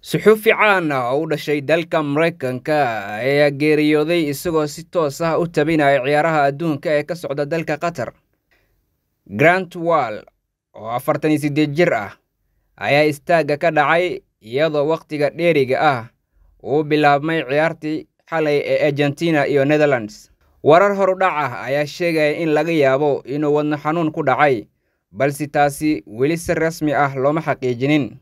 suxuufi caan ah oo u dhashay dalka maraykanka ayaa geeriyooday isagoo si toos ah u tabinaya ciyaaraha adduunka ee ka socda dalka qatar grant wall oo afartan iyo siddeed jir ah ayaa istaagga ka dhacay iyadoo wakhtiga dheeriga ah uu bilaabmay ciyaartii xalay ee argentina iyo netherlands warar horudhac ah ayaa sheegaya in laga yaabo inuu wadna xanuun ku dhacay balse taasi weli si rasmi ah looma xaqiijinin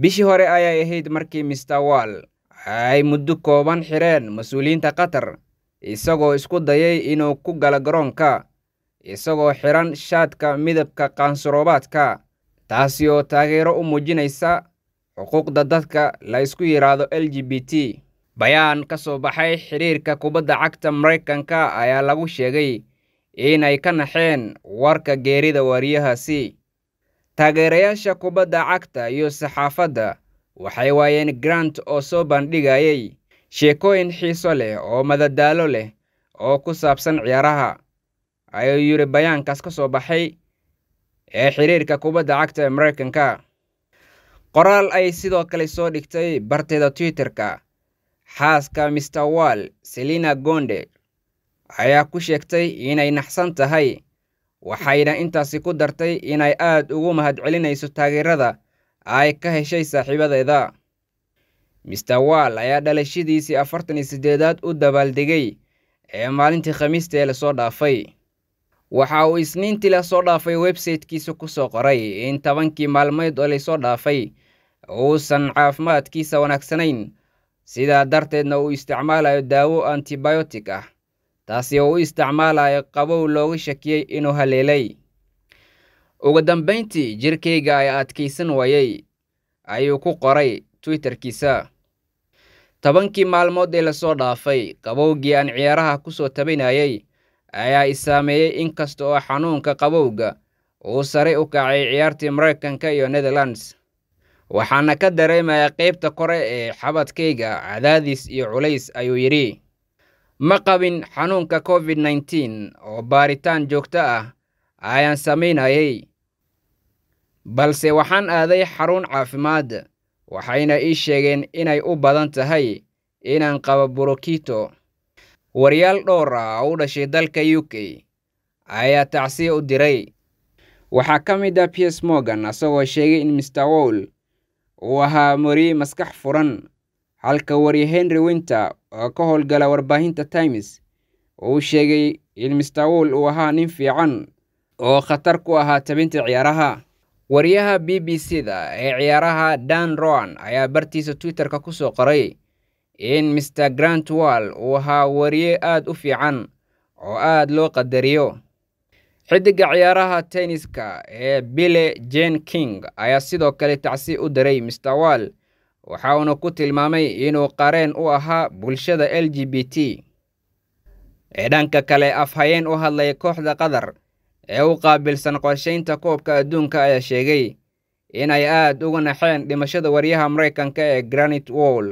bishii hore ayay ahayd markii mister wall ay muddo kooban xireen mas-uuliyiinta qatar isagoo isku dayay inuu ku gala garoonka isagoo xidhan shaadka midabka qaansuroobaadka taasi oo taageero u muujinaysa xuquuqda dadka la isku yidhaahdo l g b t bayaan ka soo baxay xidhiirka kubadda cagta maraykanka ayaa lagu sheegay inay ka naxeen warka geerida wariyahaasi Taageerayaasha kubadda cagta iyo saxaafadda waxay waayeen Grant oo soo bandhigayay sheekooyin xiiso leh oo madadaalo leh oo ku saabsan ciyaaraha, ayuu yidhi bayaankaas ka soo baxay ee xiriirka kubadda cagta ee Mareykanka. Qoraal ay sidoo kale soo dhigtay barteeda Twitter-ka, xaaska Mr. Wall, selina Gomez, ayaa ku sheegtay inay naxsan tahay waxayna intaasi ku dartay inay aad ugu mahadcelinayso taageerada ay ka heshay saaxiibadeeda mister wall ayaa dhalashadiisii afartan iyo siddeedaad u dabaaldegay ee maalintii khamiista ee lasoo dhaafay waxa uu isniintii lasoo dhaafay websaytkiisa ku soo qoray in tobankii maalmeed oo laysoo dhaafay uusan caafimaadkiisa wanaagsanayn sidaa darteedna uu isticmaalayo daawo antibiotic ah taasi oo u isticmaalayo qabow looga shakiyey inuu haleelay ugu dambayntii jirkayga ay adkaysan wayay ayuu ku qoray twitterkiisa tobankii maalmood ee lasoo dhaafay qabowgii aan ciyaaraha ku soo tabinayay ayaa isaameeyey inkasta oo xanuunka qabowga uu sare u kacay ciyaartii maraykanka iyo netherlands waxaana ka dareemayaa qaybta kore ee xabadkayga cadaadis iyo culays ayuu yidhi ma qabin xanuunka covid nineteen oo baaritaan joogto ah ayaan samaynayay balse waxaan aaday xarun caafimaad waxayna ii sheegeen inay u badan tahay inaan qabo burokito waryaal dhowr ah oo u dhashay dalka u k ayaa tacsiya u diray waxaa ka mid ah piers morgan asagoo sheegay in mister wol uu ahaa mori maskax furan halka wariye henry winter oo ka howlgala warbaahinta times uu sheegay in mistawool uu ahaa nin fiican oo khatar ku ahaa tabinta ciyaaraha waryaha b b c da ee ciyaaraha dan roan ayaa bartiisa twitter-ka ku soo qoray in mister grant wall uu ahaa wariye aad u fiican oo aada loo qadariyo xidiga ciyaaraha tenniska ee bille jane king ayaa sidoo kale tacsi u diray mer wall waxa uuna ku tilmaamay inuu qareen u ahaa bulshada l g b t ee dhanka kale afhayeen u hadlay kooxda qatar ee u qaabilsan qorshaynta koobka adduunka ayaa sheegay inay aad uga naxeen dhimashada waryaha maraykanka ee granit wall